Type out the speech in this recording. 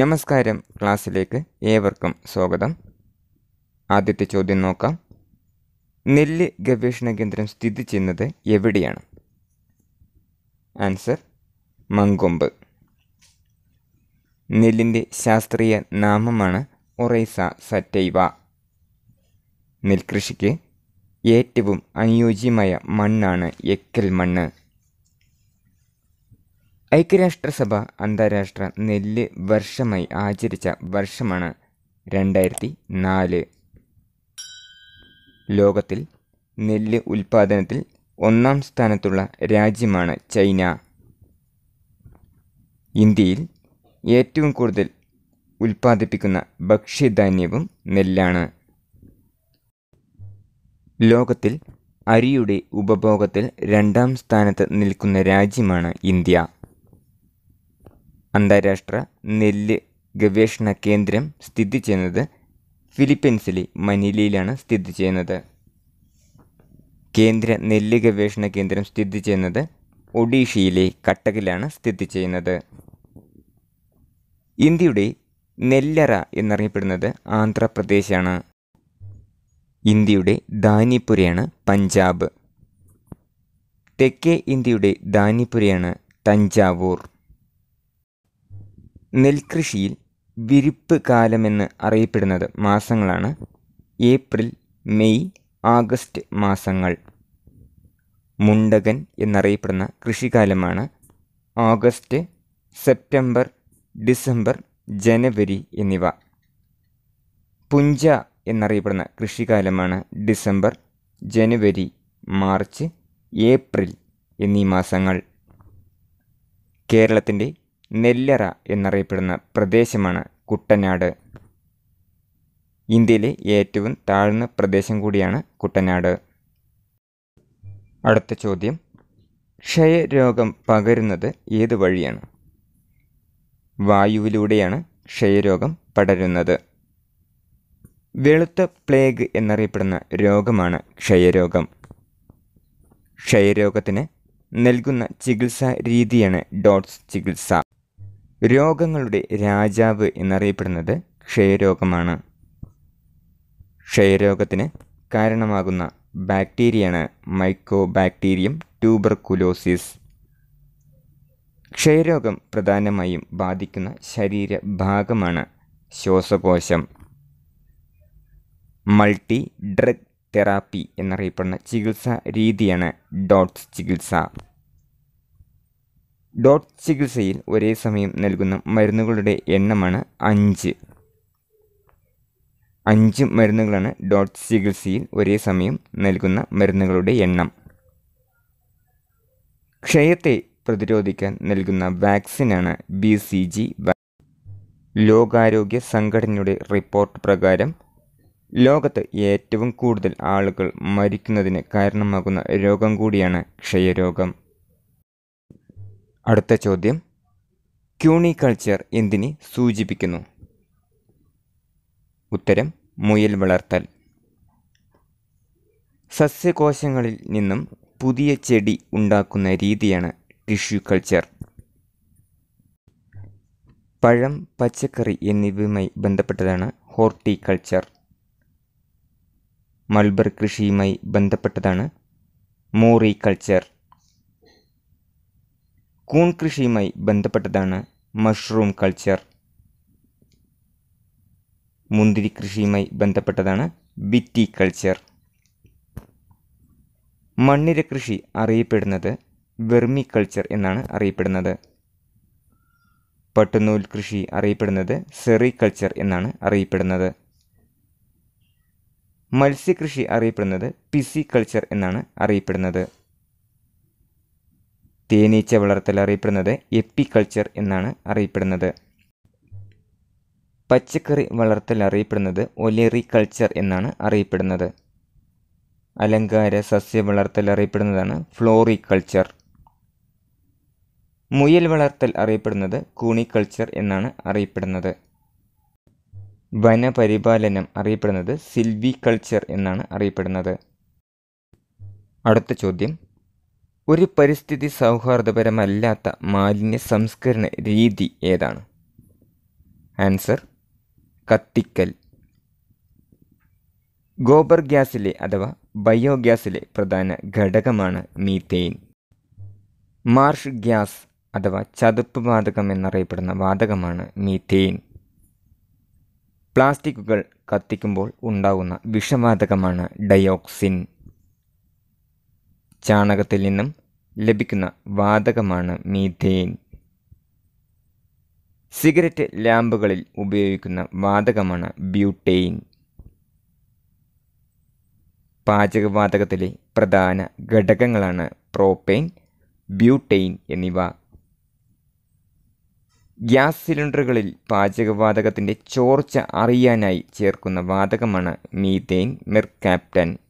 നമസ്കാരം ക്ലാസ്സിലേക്ക് ഏവർക്കും സ്വാഗതം ആദ്യത്തെ ചോദ്യം നോക്കാം നെല്ല് ഗവേഷണ കേന്ദ്രം സ്ഥിതി ചെയ്യുന്നത് എവിടെയാണ് ആൻസർ മങ്കൊമ്പ് നെല്ലിൻ്റെ ശാസ്ത്രീയ നാമമാണ് ഒറൈസ സറ്റൈവ നെൽകൃഷിക്ക് ഏറ്റവും അനുയോജ്യമായ മണ്ണാണ് എക്കൽ മണ്ണ് ഐക്യരാഷ്ട്രസഭ അന്താരാഷ്ട്ര നെല്ല് വർഷമായി ആചരിച്ച വർഷമാണ് രണ്ടായിരത്തി നാല് ലോകത്തിൽ നെല്ല് ഉൽപ്പാദനത്തിൽ ഒന്നാം സ്ഥാനത്തുള്ള രാജ്യമാണ് ചൈന ഇന്ത്യയിൽ ഏറ്റവും കൂടുതൽ ഉൽപ്പാദിപ്പിക്കുന്ന ഭക്ഷ്യധാന്യവും നെല്ലാണ് ലോകത്തിൽ അരിയുടെ ഉപഭോഗത്തിൽ രണ്ടാം സ്ഥാനത്ത് നിൽക്കുന്ന രാജ്യമാണ് ഇന്ത്യ അന്താരാഷ്ട്ര നെല്ല് ഗവേഷണ കേന്ദ്രം സ്ഥിതി ചെയ്യുന്നത് ഫിലിപ്പീൻസിലെ മനിലയിലാണ് സ്ഥിതി ചെയ്യുന്നത് കേന്ദ്ര നെല്ല് ഗവേഷണ കേന്ദ്രം സ്ഥിതി ചെയ്യുന്നത് ഒഡീഷയിലെ കട്ടകിലാണ് സ്ഥിതി ചെയ്യുന്നത് ഇന്ത്യയുടെ നെല്ലറ എന്നറിയപ്പെടുന്നത് ആന്ധ്രാപ്രദേശാണ് ഇന്ത്യയുടെ ദാനിപുരയാണ് പഞ്ചാബ് തെക്കേ ഇന്ത്യയുടെ ദാനിപുരയാണ് തഞ്ചാവൂർ നെൽകൃഷിയിൽ വിരിപ്പ് കാലമെന്ന് അറിയപ്പെടുന്നത് മാസങ്ങളാണ് ഏപ്രിൽ മെയ് ആഗസ്റ്റ് മാസങ്ങൾ മുണ്ടകൻ എന്നറിയപ്പെടുന്ന കൃഷിക്കാലമാണ് ഓഗസ്റ്റ് സെപ്റ്റംബർ ഡിസംബർ ജനുവരി എന്നിവ പുഞ്ച എന്നറിയപ്പെടുന്ന കൃഷിക്കാലമാണ് ഡിസംബർ ജനുവരി മാർച്ച് ഏപ്രിൽ എന്നീ മാസങ്ങൾ കേരളത്തിൻ്റെ നെല്ലറ എന്നറിയപ്പെടുന്ന പ്രദേശമാണ് കുട്ടനാട് ഇന്ത്യയിലെ ഏറ്റവും താഴ്ന്ന പ്രദേശം കൂടിയാണ് കുട്ടനാട് അടുത്ത ചോദ്യം ക്ഷയരോഗം പകരുന്നത് ഏത് വഴിയാണ് വായുവിലൂടെയാണ് ക്ഷയരോഗം പടരുന്നത് വെളുത്ത പ്ലേഗ് എന്നറിയപ്പെടുന്ന രോഗമാണ് ക്ഷയരോഗം ക്ഷയരോഗത്തിന് നൽകുന്ന ചികിത്സാ രീതിയാണ് ഡോട്ട്സ് ചികിത്സ രോഗങ്ങളുടെ രാജാവ് എന്നറിയപ്പെടുന്നത് ക്ഷയരോഗമാണ് ക്ഷയരോഗത്തിന് കാരണമാകുന്ന ബാക്ടീരിയയാണ് മൈക്കോ ബാക്ടീരിയം ട്യൂബർകുലോസിസ് ക്ഷയരോഗം പ്രധാനമായും ബാധിക്കുന്ന ശരീരഭാഗമാണ് ശ്വാസകോശം മൾട്ടി ഡ്രഗ് തെറാപ്പി എന്നറിയപ്പെടുന്ന ചികിത്സാ രീതിയാണ് ഡോട്ട്സ് ചികിത്സ ഡോട്ട് ചികിത്സയിൽ ഒരേ സമയം നൽകുന്ന മരുന്നുകളുടെ എണ്ണമാണ് അഞ്ച് അഞ്ച് മരുന്നുകളാണ് ഡോട്ട് ചികിത്സയിൽ ഒരേ സമയം നൽകുന്ന മരുന്നുകളുടെ എണ്ണം ക്ഷയത്തെ പ്രതിരോധിക്കാൻ നൽകുന്ന വാക്സിനാണ് ബി സി ജി ലോകാരോഗ്യ സംഘടനയുടെ റിപ്പോർട്ട് പ്രകാരം ലോകത്ത് ഏറ്റവും കൂടുതൽ ആളുകൾ മരിക്കുന്നതിന് കാരണമാകുന്ന രോഗം കൂടിയാണ് ക്ഷയരോഗം അടുത്ത ചോദ്യം ക്യൂണി കൾച്ചർ എന്തിനെ സൂചിപ്പിക്കുന്നു ഉത്തരം മുയൽ വളർത്തൽ സസ്യകോശങ്ങളിൽ നിന്നും പുതിയ ചെടി ഉണ്ടാക്കുന്ന രീതിയാണ് ടിഷ്യൂ കൾച്ചർ പഴം പച്ചക്കറി എന്നിവയുമായി ബന്ധപ്പെട്ടതാണ് ഹോർട്ടിക്കൾച്ചർ മൾബർ കൃഷിയുമായി ബന്ധപ്പെട്ടതാണ് മോറി കൾച്ചർ കൂൺ കൃഷിയുമായി ബന്ധപ്പെട്ടതാണ് മഷ്റൂം കൾച്ചർ മുന്തിരി കൃഷിയുമായി ബന്ധപ്പെട്ടതാണ് ബിറ്റി കൾച്ചർ മണ്ണിര കൃഷി അറിയപ്പെടുന്നത് വെർമി കൾച്ചർ എന്നാണ് അറിയപ്പെടുന്നത് പട്ടുനൂൽ കൃഷി അറിയപ്പെടുന്നത് സെറി കൾച്ചർ എന്നാണ് അറിയപ്പെടുന്നത് മത്സ്യകൃഷി അറിയപ്പെടുന്നത് പിസി കൾച്ചർ എന്നാണ് അറിയപ്പെടുന്നത് തേനീച്ച വളർത്തൽ അറിയപ്പെടുന്നത് എപ്പിക്കൾച്ചർ എന്നാണ് അറിയപ്പെടുന്നത് പച്ചക്കറി വളർത്തൽ അറിയപ്പെടുന്നത് ഒലെറികൾച്ചർ എന്നാണ് അറിയപ്പെടുന്നത് അലങ്കാര സസ്യ വളർത്തൽ അറിയപ്പെടുന്നതാണ് ഫ്ലോറിക്കൾച്ചർ മുയൽ വളർത്തൽ അറിയപ്പെടുന്നത് കൂണിക്കൾച്ചർ എന്നാണ് അറിയപ്പെടുന്നത് വനപരിപാലനം അറിയപ്പെടുന്നത് കൾച്ചർ എന്നാണ് അറിയപ്പെടുന്നത് അടുത്ത ചോദ്യം ഒരു പരിസ്ഥിതി സൗഹാർദ്ദപരമല്ലാത്ത മാലിന്യ സംസ്കരണ രീതി ഏതാണ് ആൻസർ കത്തിക്കൽ ഗോബർ ഗ്യാസിലെ അഥവാ ബയോഗ്യാസിലെ പ്രധാന ഘടകമാണ് മീത്തെയിൻ മാർഷ് ഗ്യാസ് അഥവാ ചതുപ്പ് വാതകം എന്നറിയപ്പെടുന്ന വാതകമാണ് മീത്തെയിൻ പ്ലാസ്റ്റിക്കുകൾ കത്തിക്കുമ്പോൾ ഉണ്ടാകുന്ന വിഷവാതകമാണ് ഡയോക്സിൻ ചാണകത്തിൽ നിന്നും ലഭിക്കുന്ന വാതകമാണ് മീഥെയിൻ സിഗരറ്റ് ലാമ്പുകളിൽ ഉപയോഗിക്കുന്ന വാതകമാണ് ബ്യൂട്ടെയിൻ പാചകവാതകത്തിലെ പ്രധാന ഘടകങ്ങളാണ് പ്രോപ്പെയിൻ ബ്യൂട്ടെയിൻ എന്നിവ ഗ്യാസ് സിലിണ്ടറുകളിൽ പാചകവാതകത്തിൻ്റെ ചോർച്ച അറിയാനായി ചേർക്കുന്ന വാതകമാണ് മീഥെയിൻ മെർക്യാപ്റ്റൻ